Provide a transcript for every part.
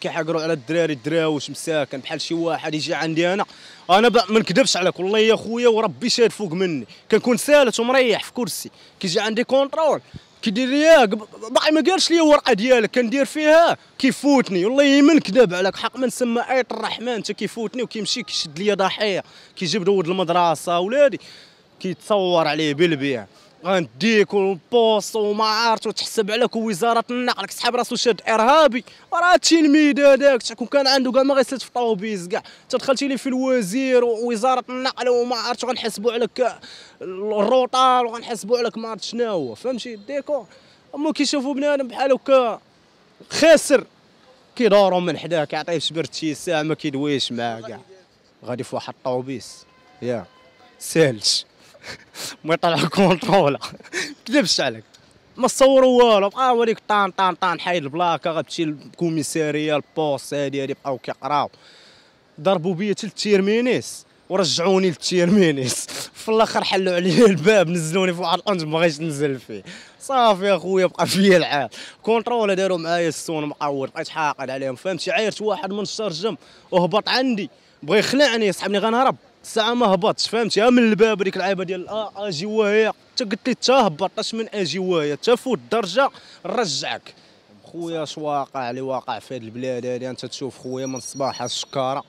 كي حقروا على الدراري الدراوش مساكن بحال شي واحد يجي عندي انا انا ما نكذبش عليك والله يا خويا وربي شاد فوق مني كنكون سالت ومريح في كرسي كيجي عندي كونترول كيدير ليا باقي ما قالش ليا الورقه ديالك كندير فيها كيفوتني والله ما نكذب عليك حق من سما ايه الرحمن حتى كيفوتني وكيمشي كيشد ليا ضحيه كيجيب ولد المدرسه ولادي كيتصور عليه بالبيع غنديك والبوست وما عرفت وتحسب عليك وزاره النقل راك راسو شاد ارهابي راه تلميذ هذاك كون كان عنده كاع ما غيسد في الطوبيس كاع تدخلتي لي في الوزير ووزاره النقل وما عرفت غنحسبوا عليك الروطار وغنحسبوا عليك ما عرفت شنو هو فهمتي ديكور اما كيشوفوا بنادم بحال هكا خاسر كيدوروا من حداه كيعطيه شبر ساعه ما كيدويش معاه كاع غادي في واحد الطوبيس يا سالش ما يطلع كونترول كذبش عليك ما صوروا والو بقاو هذيك طان طان طان حي البلاكه غتمشي للكوميساريه البوست هادي هادي بقاو كيقراو ضربوا بيا حتى للتيرمينيس ورجعوني للتيرمينيس في الاخر حلوا عليا الباب نزلوني في واحد الحنج ما بغيتش ننزل فيه صافي اخويا بقى فيا العاب كونترول داروا معايا السون مقور بقيت حاقد عليهم فهمتي عايرت واحد من الشرجم وهبط عندي بغى يخلعني يسحبني غنهرب ساعه ما هبطش فهمتي من الباب ديك العيبه ديال اه اجي وهي حتى قلت لي تا اش من اجي وهي تا فوت الدرجه نرجعك خويا اش واقع اللي واقع في هاد البلاد هادي انت تشوف خويا من الصباح الشكاره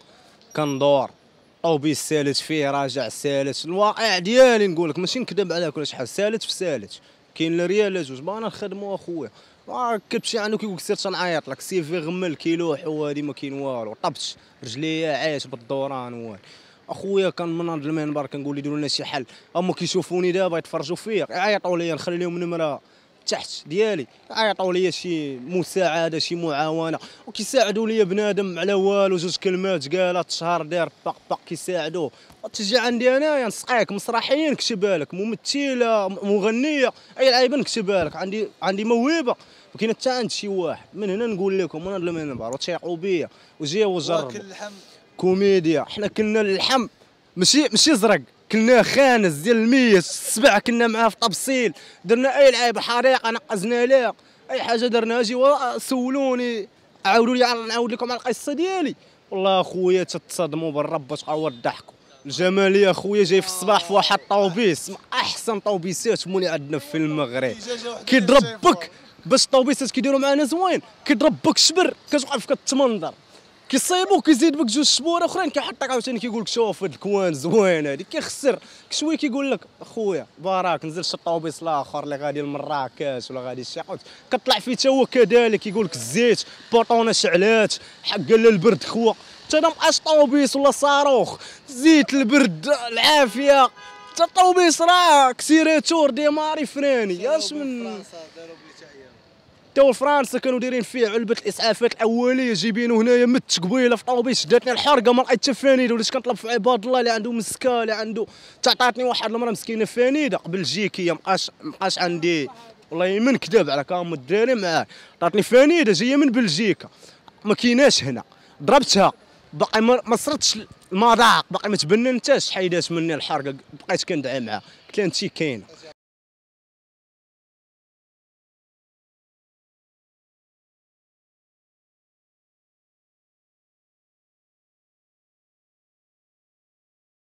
كندور طوبيس سالت فيه راجع سالت الواقع ديالي نقول لك ماشي نكذب عليك ولا شحال سالت في سالت كاين لا ريال لا جوج بغينا نخدموا نخدمو اخويا ما آه، كتمشي عنو كيقول لك سير تنعيط لك سيفي غمل كيلوح وهادي ما كاين والو طبت رجليا عايش بالدوران والو اخويا كان من عند المنبر كنقول يديروا لنا شي حل هما كيشوفوني دابا يتفرجوا فيا يعيطوا لي نخلي لهم نمره تحت ديالي عيطوا لي شي مساعده شي معاونه وكيساعدوا لي بنادم على والو جوج كلمات قالت شهر داير باق باق كيساعدوه تجي عندي انايا نسقيك مسرحيه نكتبها لك ممثله مغنيه اي لعيبه نكتبها لك عندي عندي موهبه وكاين حتى عند شي واحد من هنا نقول لكم من هذا المنبر وتيقوا بيا وجاو وجربوا كوميديا حنا كنا اللحم ماشي ماشي زرق كنا خانز ديال الميت السبع كنا معاه في طبسيل درنا اي لعيبه حريقه نقزنا ليق اي حاجه درناها اجي سولوني عاودوا لي نعاود لكم على القصه ديالي والله اخويا تتصدموا بالرب شحال هو الضحك الجماليه اخويا جاي في الصباح في واحد الطوبيس احسن طوبيسات مولي عندنا في المغرب كيضرب بك باش الطوبيسات كيديروا معانا زوين كيضرب بك شبر كتوقف كتمنظر كيصيبوك كيزيد بك جوج شبور اخرين كيحطك عاوتاني كيقول لك شوف هاد الكوان زوين هادي كيخسر شوي كيقول لك خويا باراك نزل شي طوبيس الاخر اللي غادي لمراكش ولا غادي شي حوت كطلع فيه حتى هو كذلك كيقول لك الزيت بوطونه شعلات حق البرد خوا حتى انا مقاش طوبيس ولا صاروخ زيت البرد العافيه حتى الطوبيس راه كسيراتور ديماري فراني اش من تو فرنسا كانوا دايرين فيه علبه الاسعافات الاوليه جايبينه هنايا مت قبيله في طوبيس شداتني الحرقه ما لقيت حتى فانيده وليت كنطلب في عباد الله اللي عنده مسكه اللي عنده تعطاتني واحد المراه مسكينه فانيده بلجيكيه مابقاش مابقاش عندي والله من كذاب على كام الدراري معاه عطاتني فانيده جايه من بلجيكا ما كيناش هنا ضربتها باقي ما صرتش المذاق باقي ما تبننتش حيدات مني الحرقه بقيت كندعي معاها قلت لها انت كاينه